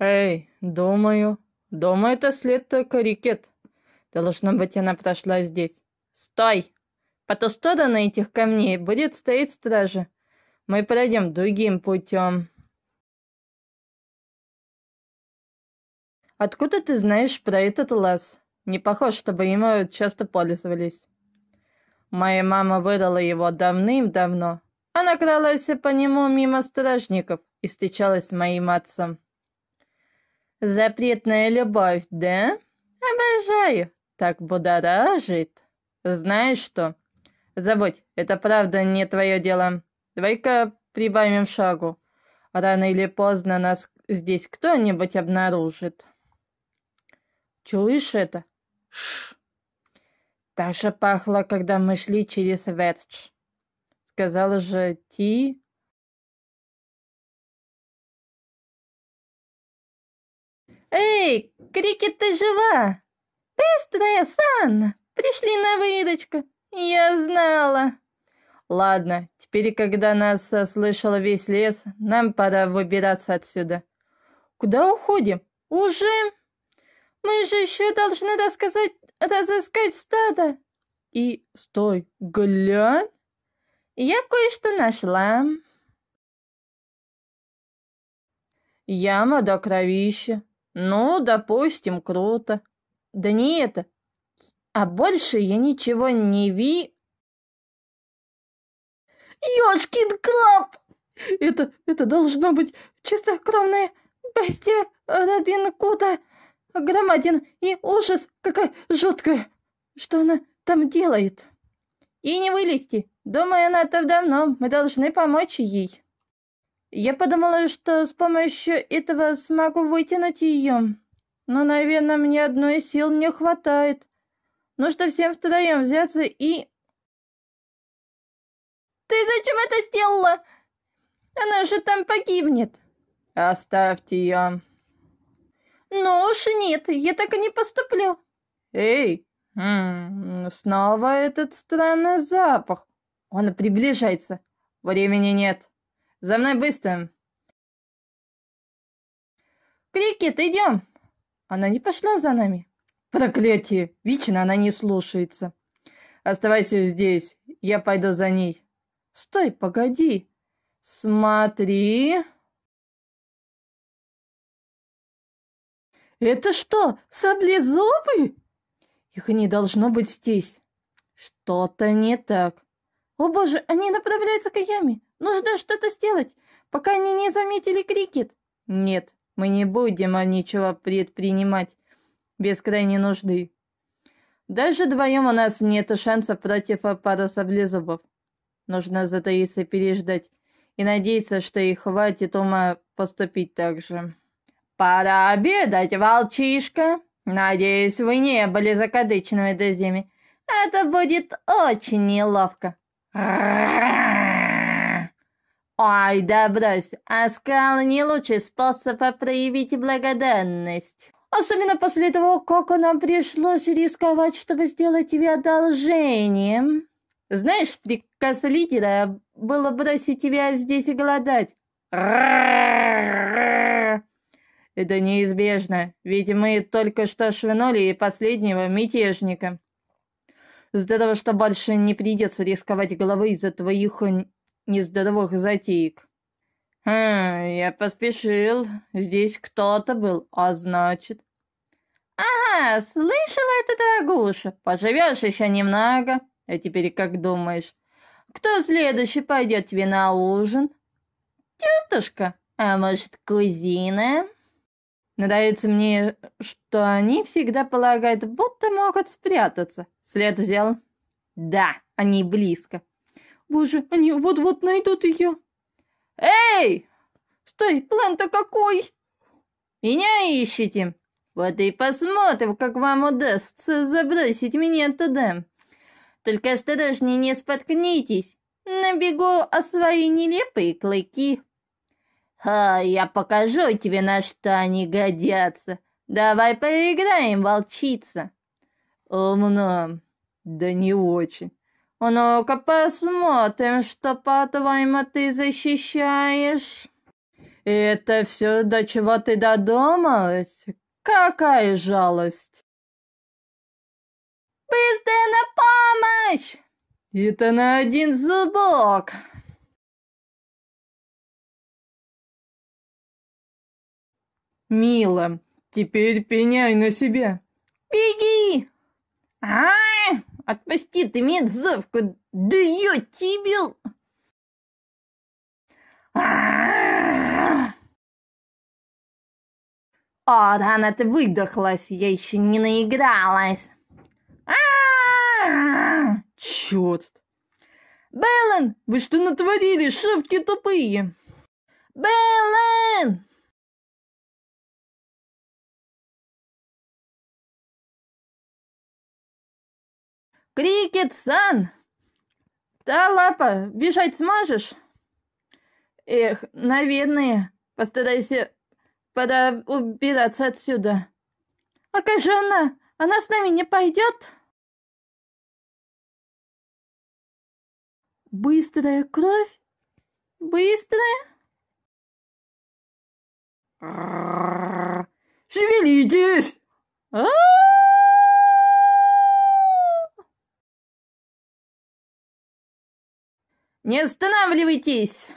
«Эй, думаю, думаю, это след только рикет. Должно быть, она прошла здесь. Стой! По ту сторону этих камней будет стоять стража. Мы пройдем другим путем». «Откуда ты знаешь про этот лаз? Не похож, чтобы ему часто пользовались». «Моя мама выдала его давным-давно. Она кралась по нему мимо стражников и встречалась с моим отцом». Запретная любовь, да? Обожаю. Так будоражит. Знаешь что? Забудь, это правда не твое дело. Давай-ка прибавим шагу. Рано или поздно нас здесь кто-нибудь обнаружит. Чуешь это? Шш. Так же пахло, когда мы шли через Вердж. Сказала же Ти, «Эй, Крикет, ты жива? Пестрая Сан! Пришли на выдачку! Я знала!» «Ладно, теперь, когда нас слышал весь лес, нам пора выбираться отсюда». «Куда уходим? Уже? Мы же еще должны рассказать, разыскать стадо!» «И стой, глянь!» «Я кое-что нашла!» Яма до кровища, ну, допустим, круто. Да не это. А больше я ничего не ви... Ёшкин краб! Это, это должно быть чистокровная бестия Робин Куда. Громадин и ужас какая жуткая. Что она там делает? И не вылезти. Думаю, она там давно. Мы должны помочь ей. Я подумала, что с помощью этого смогу вытянуть ее. Но, наверное, мне одной сил не хватает. Ну что всем втроем взяться и... Ты зачем это сделала? Она же там погибнет. Оставьте ее. Ну уж нет, я так и не поступлю. Эй, м хм, -м, снова этот странный запах. Он приближается. Времени нет. За мной быстро!» «Крикет, идем!» Она не пошла за нами. Проклятие! Вечно она не слушается. Оставайся здесь, я пойду за ней. Стой, погоди. Смотри. Это что, саблезубы? Их не должно быть здесь. Что-то не так. О боже, они направляются к яме. Нужно что-то сделать, пока они не заметили крикет. Нет, мы не будем ничего предпринимать без крайней нужды. Даже вдвоем у нас нет шансов против пара саблезубов. Нужно затаиться и переждать, и надеяться, что их хватит ума поступить так же. «Пора обедать, волчишка! Надеюсь, вы не были закадычными друзьями. Это будет очень неловко!» «Ой, да брось, оскал не лучший способ проявить благодарность». Особенно после того, как нам пришлось рисковать, чтобы сделать тебе одолжение. Знаешь, приказ лидера было бросить тебя здесь и голодать. Это неизбежно, ведь мы только что швынули и последнего мятежника. Здорово, что больше не придется рисковать головой из-за твоих нездоровых затеек. «Хм, я поспешил. Здесь кто-то был, а значит...» «Ага, слышала это, дорогуша. Поживешь еще немного. А теперь как думаешь, кто следующий пойдет тебе на ужин?» «Тетушка, а может, кузина?» Надается мне, что они всегда полагают, будто могут спрятаться. След взял. Да, они близко. Боже, они вот-вот найдут ее. Эй! Стой, план-то какой? Меня ищите. Вот и посмотрим, как вам удастся забросить меня туда. Только осторожнее не споткнитесь. На бегу о свои нелепые клыки. А я покажу тебе, на что они годятся. Давай поиграем, волчица. Умно. Да не очень. «Ну-ка посмотрим, что, по-твоему, ты защищаешь». «Это все, до чего ты додумалась? Какая жалость!» «Быстро на помощь!» «Это на один зубок!» «Мила, теперь пеняй на себя!» «Беги!» «А-а-а!» Отпусти ты мерзавку! Да я тебя... О, да она ты выдохлась, я еще не наигралась. А! Черт! Беллен, вы что натворили, шевки тупые? Беллен! «Крикет-сан! Та лапа, бежать сможешь?» «Эх, наверное, постарайся пора убираться отсюда». «А как же она? Она с нами не пойдет?» Быстрая кровь? Быстрая? Шевелитесь! А-а-а! «Не останавливайтесь!»